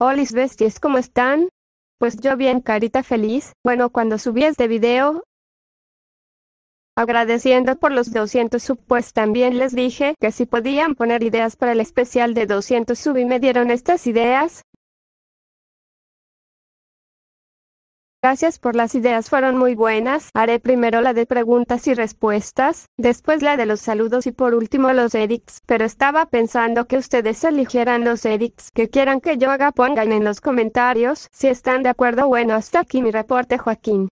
¡Hola besties, ¿cómo están? Pues yo bien, carita feliz. Bueno, cuando subí este video, agradeciendo por los 200 sub, pues también les dije que si podían poner ideas para el especial de 200 sub y me dieron estas ideas, Gracias por las ideas, fueron muy buenas. Haré primero la de preguntas y respuestas, después la de los saludos y por último los edits, Pero estaba pensando que ustedes eligieran los edits que quieran que yo haga, pongan en los comentarios si están de acuerdo. Bueno, hasta aquí mi reporte, Joaquín.